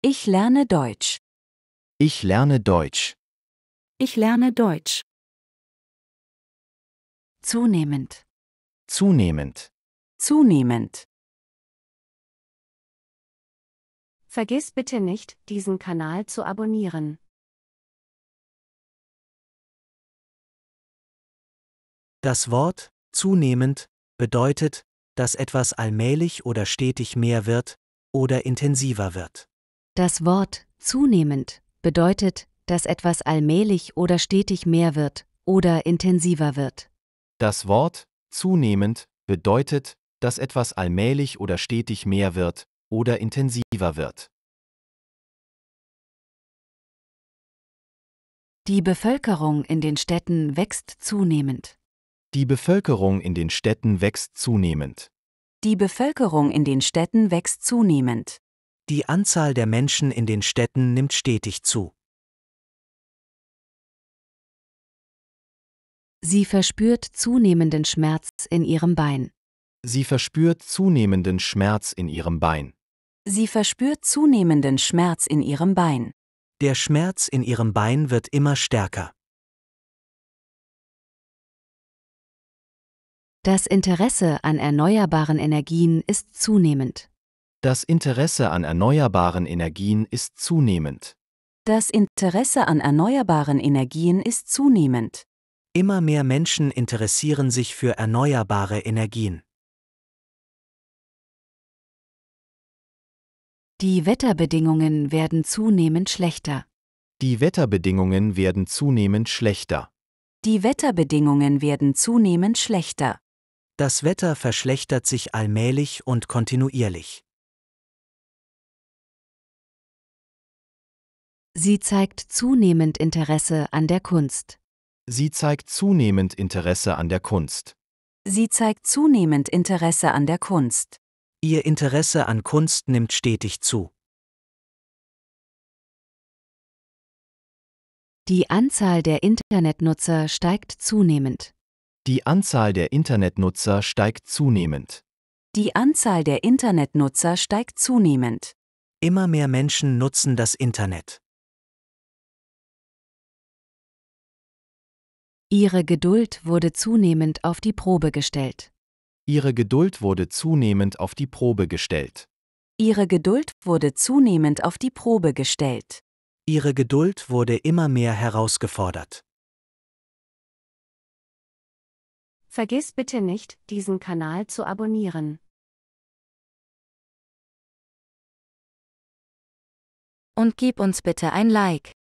Ich lerne Deutsch. Ich lerne Deutsch. Ich lerne Deutsch. Zunehmend. Zunehmend. Zunehmend. Vergiss bitte nicht, diesen Kanal zu abonnieren. Das Wort zunehmend bedeutet, dass etwas allmählich oder stetig mehr wird oder intensiver wird. Das Wort zunehmend bedeutet, dass etwas allmählich oder stetig mehr wird oder intensiver wird. Das Wort zunehmend bedeutet, dass etwas allmählich oder stetig mehr wird oder intensiver wird. Die Bevölkerung in den Städten wächst zunehmend. Die Bevölkerung in den Städten wächst zunehmend. Die Bevölkerung in den Städten wächst zunehmend. Die Anzahl der Menschen in den Städten nimmt stetig zu. Sie verspürt zunehmenden Schmerz in ihrem Bein. Sie verspürt zunehmenden Schmerz in ihrem Bein. Sie verspürt zunehmenden Schmerz in ihrem Bein. Der Schmerz in ihrem Bein wird immer stärker. Das Interesse an erneuerbaren Energien ist zunehmend. Das Interesse an erneuerbaren Energien ist zunehmend. Das Interesse an erneuerbaren Energien ist zunehmend. Immer mehr Menschen interessieren sich für erneuerbare Energien. Die Wetterbedingungen werden zunehmend schlechter. Die Wetterbedingungen werden zunehmend schlechter. Die Wetterbedingungen werden zunehmend schlechter. Das Wetter verschlechtert sich allmählich und kontinuierlich. Sie zeigt zunehmend Interesse an der Kunst. Sie zeigt zunehmend Interesse an der Kunst. Sie zeigt zunehmend Interesse an der Kunst. Ihr Interesse an Kunst nimmt stetig zu. Die Anzahl der Internetnutzer steigt zunehmend. Die Anzahl der Internetnutzer steigt zunehmend. Die Anzahl der Internetnutzer steigt zunehmend. Immer mehr Menschen nutzen das Internet. Ihre Geduld wurde zunehmend auf die Probe gestellt. Ihre Geduld wurde zunehmend auf die Probe gestellt. Ihre Geduld wurde zunehmend auf die Probe gestellt. Ihre Geduld wurde immer mehr herausgefordert. Vergiss bitte nicht, diesen Kanal zu abonnieren. Und gib uns bitte ein Like.